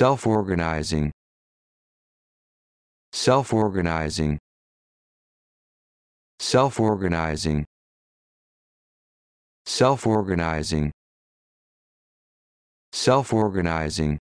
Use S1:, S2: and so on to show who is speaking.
S1: self-organizing self-organizing self-organizing self-organizing self-organizing